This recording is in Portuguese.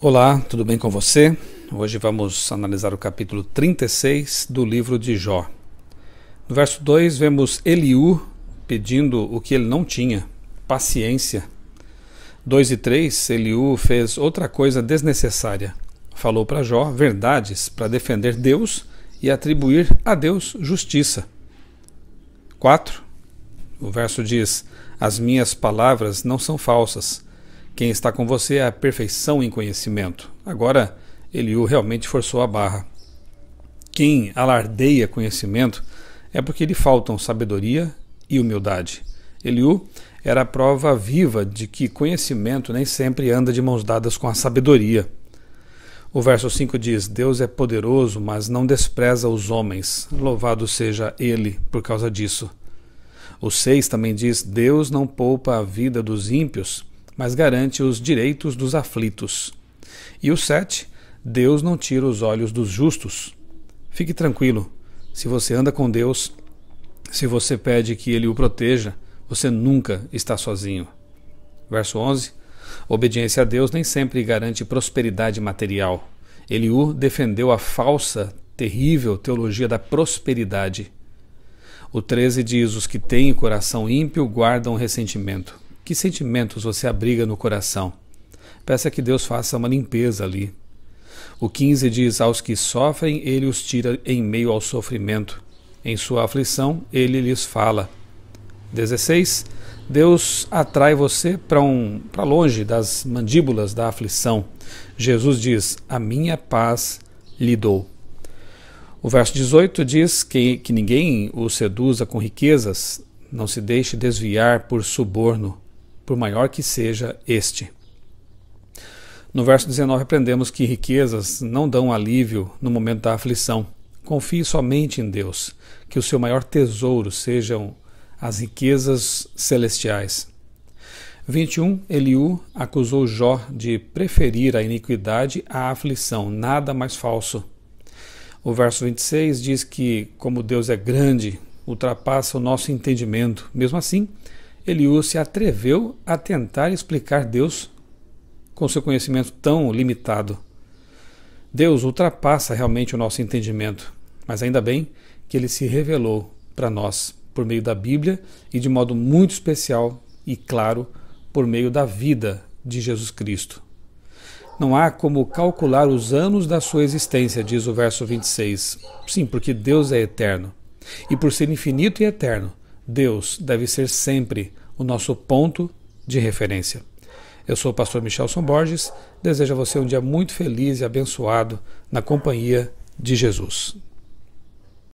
Olá, tudo bem com você? Hoje vamos analisar o capítulo 36 do livro de Jó. No verso 2, vemos Eliú pedindo o que ele não tinha: paciência. 2 e 3, Eliú fez outra coisa desnecessária. Falou para Jó verdades para defender Deus e atribuir a Deus justiça. 4. O verso diz: As minhas palavras não são falsas quem está com você é a perfeição em conhecimento. Agora, Eliú realmente forçou a barra. Quem alardeia conhecimento é porque lhe faltam sabedoria e humildade. Eliú era a prova viva de que conhecimento nem sempre anda de mãos dadas com a sabedoria. O verso 5 diz: Deus é poderoso, mas não despreza os homens. Louvado seja ele por causa disso. O 6 também diz: Deus não poupa a vida dos ímpios, mas garante os direitos dos aflitos. E o 7, Deus não tira os olhos dos justos. Fique tranquilo, se você anda com Deus, se você pede que Ele o proteja, você nunca está sozinho. Verso 11: Obediência a Deus nem sempre garante prosperidade material. Eliú defendeu a falsa, terrível teologia da prosperidade. O 13 diz: Os que têm coração ímpio guardam ressentimento que sentimentos você abriga no coração. Peça que Deus faça uma limpeza ali. O 15 diz: Aos que sofrem, ele os tira em meio ao sofrimento. Em sua aflição, ele lhes fala. 16. Deus atrai você para um, longe das mandíbulas da aflição. Jesus diz: A minha paz lhe dou. O verso 18 diz que, que ninguém o seduza com riquezas, não se deixe desviar por suborno por maior que seja este. No verso 19 aprendemos que riquezas não dão alívio no momento da aflição. Confie somente em Deus, que o seu maior tesouro sejam as riquezas celestiais. 21. Eliú acusou Jó de preferir a iniquidade à aflição, nada mais falso. O verso 26 diz que, como Deus é grande, ultrapassa o nosso entendimento. Mesmo assim, Eliú se atreveu a tentar explicar Deus com seu conhecimento tão limitado. Deus ultrapassa realmente o nosso entendimento, mas ainda bem que ele se revelou para nós por meio da Bíblia e de modo muito especial e claro por meio da vida de Jesus Cristo. Não há como calcular os anos da sua existência, diz o verso 26. Sim, porque Deus é eterno. E por ser infinito e eterno, Deus deve ser sempre o nosso ponto de referência. Eu sou o pastor Michelson Borges, desejo a você um dia muito feliz e abençoado na companhia de Jesus.